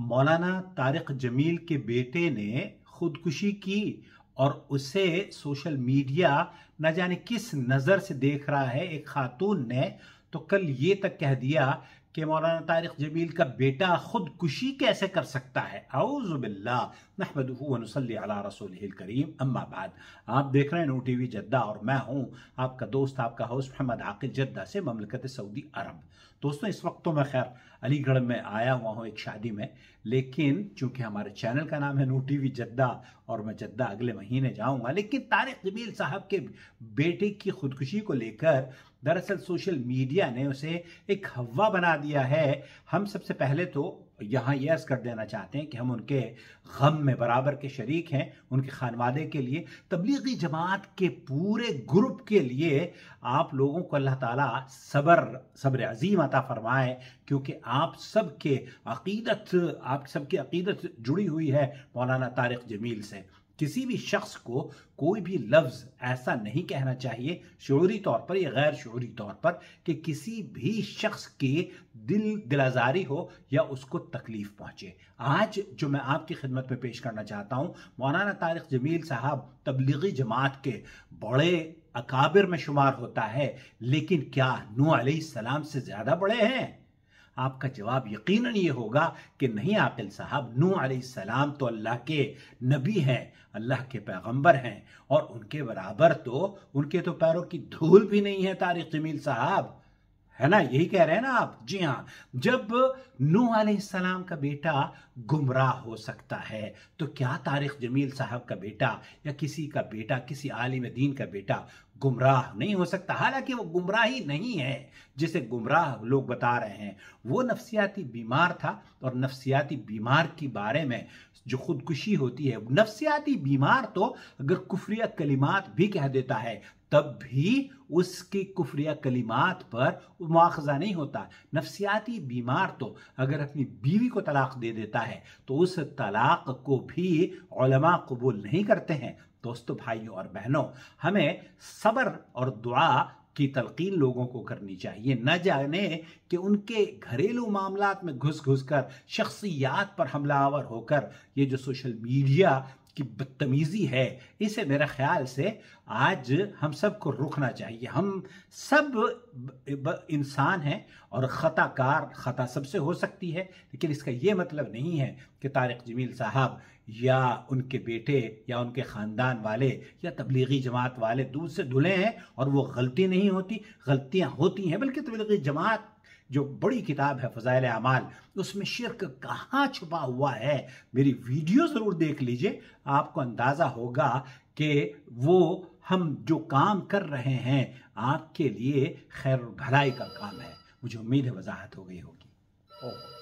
मौलाना तारिक जमील के बेटे ने खुदकुशी की और उसे सोशल मीडिया न जाने किस नज़र से देख रहा है एक खातून ने तो कल ये तक कह दिया कि मौलाना तारिक जमील का बेटा खुदकुशी कैसे कर सकता है आउज़बिल्ला नहमदला करीम अम्माबाद आप देख रहे हैं नू टी वी जद्दा और मैं हूं आपका दोस्त आपका हाउस मोहम्मद आकिब जद्दा से ममलकत सऊदी अरब दोस्तों इस वक्त तो मैं खैर अलीगढ़ में आया हुआ हूँ एक शादी में लेकिन चूंकि हमारे चैनल का नाम है नू टी वी जद्दा और मैं जद्दा अगले महीने जाऊँगा लेकिन तारिक जमील साहब के बेटे की खुदकुशी को लेकर दरअसल सोशल मीडिया ने उसे एक हवा बना दिया है हम सबसे पहले तो यहाँ यस कर देना चाहते हैं कि हम उनके गम में बराबर के शरीक हैं उनके खानवादे के लिए तबलीगी जमात के पूरे ग्रुप के लिए आप लोगों को अल्लाह ताला सबर सब्र अजीम अता फरमाए क्योंकि आप सब के अकीदत आप सब की अकीदत जुड़ी हुई है मौलाना तारिक जमील से किसी भी शख्स को कोई भी लफ्ज ऐसा नहीं कहना चाहिए शूरी तौर पर या गैर शूरी तौर पर कि किसी भी शख्स के दिल दिलाजारी हो या उसको तकलीफ पहुंचे आज जो मैं आपकी खिदमत में पेश करना चाहता हूं मौलाना तारिक जमील साहब तबलीगी जमात के बड़े अकाबिर में शुमार होता है लेकिन क्या नू सलाम से ज्यादा बड़े हैं आपका जवाब यकीनन ये होगा कि नहीं आकिल साहब नू सलाम तो अल्लाह के नबी हैं अल्लाह के पैगंबर हैं और उनके बराबर तो उनके तो पैरों की धूल भी नहीं है तारिक जमील साहब है ना यही कह रहे हैं ना आप जी हाँ जब नू सलाम का बेटा गुमराह हो सकता है तो क्या तारिक जमील साहब का बेटा या किसी का बेटा किसी आलिम दीन का बेटा गुमराह नहीं हो सकता हालांकि वो ही नहीं है जिसे गुमराह लोग बता रहे हैं वो नफसियाती बीमार था और नफसियाती बीमार के बारे में जो खुदकुशी होती है नफसियाती बीमार तो अगर कुफरिया कलिमात भी कह देता है तब भी उसकी कुफरिया कलिमात पर मुआवजा नहीं होता नफसियाती बीमार तो अगर अपनी बीवी को तलाक दे देता है तो उस तलाक को भी कबूल नहीं करते हैं दोस्तों भाइयों और बहनों हमें सबर और दुआ की तलकीन लोगों को करनी चाहिए न जाने कि उनके घरेलू मामला में घुस घुस कर शख्सियात पर हमलावर होकर ये जो सोशल मीडिया कि बदतमीज़ी है इसे मेरे ख्याल से आज हम सबको रुकना चाहिए हम सब इंसान हैं और ख़ताकार ख़ता सबसे हो सकती है लेकिन इसका ये मतलब नहीं है कि तारिक जमील साहब या उनके बेटे या उनके ख़ानदान वाले या तबलीगी जमात वाले दूर से धुले हैं और वो गलती नहीं होती गलतियाँ होती हैं बल्कि तबलीगी जमात जो बड़ी किताब है फ़ज़ाइल अमाल उसमें शिरक कहाँ छुपा हुआ है मेरी वीडियो ज़रूर देख लीजिए आपको अंदाज़ा होगा कि वो हम जो काम कर रहे हैं आपके लिए खैर भलाई का काम है मुझे उम्मीद है वजाहत हो गई होगी